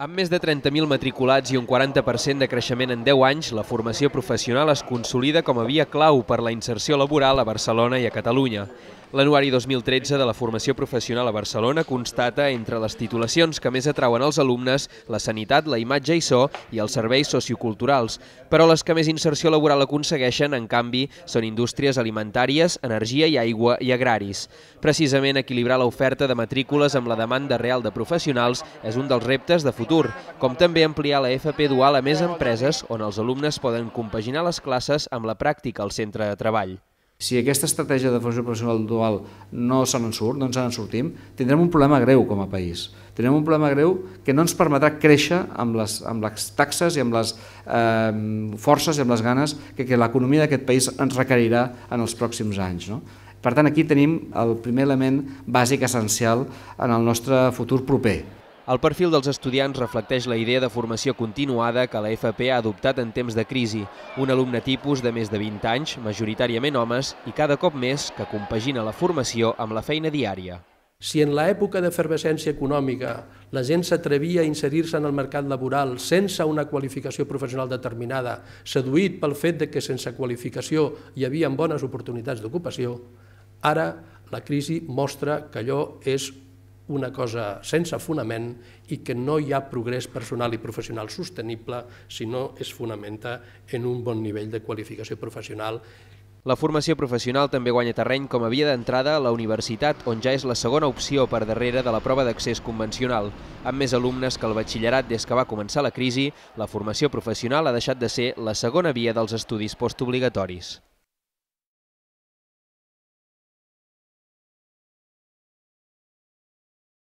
Amb més de 30.000 matriculats i un 40% de creixement en 10 anys, la formació professional es consolida com a via clau per la inserció laboral a Barcelona i a Catalunya. L'anuari 2013 de la formació professional a Barcelona constata entre les titulacions que més atrauen els alumnes la sanitat, la imatge i so i els serveis socioculturals, però les que més inserció laboral aconsegueixen, en canvi, són indústries alimentàries, energia i aigua i agraris. Precisament equilibrar l'oferta de matrícules amb la demanda real de professionals és un dels reptes de futur, com també ampliar la FP dual a més empreses on els alumnes poden compaginar les classes amb la pràctica al centre de treball. Si aquesta estratègia de formació professional dual no se n'en surt, no ens en sortim, tindrem un problema greu com a país. Tindrem un problema greu que no ens permetrà créixer amb les, amb les taxes i amb les eh, forces i amb les ganes que, que l'economia d'aquest país ens requerirà en els pròxims anys. No? Per tant, aquí tenim el primer element bàsic essencial en el nostre futur proper. El perfil dels estudiants reflecteix la idea de formació continuada que la FP ha adoptat en temps de crisi. Un alumne tipus de més de 20 anys, majoritàriament homes, i cada cop més que compagina la formació amb la feina diària. Si en l'època d'efervescència econòmica la gent s'atrevia a inserir-se en el mercat laboral sense una qualificació professional determinada, seduït pel fet de que sense qualificació hi havia bones oportunitats d'ocupació, ara la crisi mostra que allò és una cosa sense fonament i que no hi ha progrés personal i professional sostenible si no es fonamenta en un bon nivell de qualificació professional la formació professional també guanya terreny com a via d'entrada a la universitat, on ja és la segona opció per darrere de la prova d'accés convencional. Amb més alumnes que el batxillerat des que va començar la crisi, la formació professional ha deixat de ser la segona via dels estudis postobligatoris.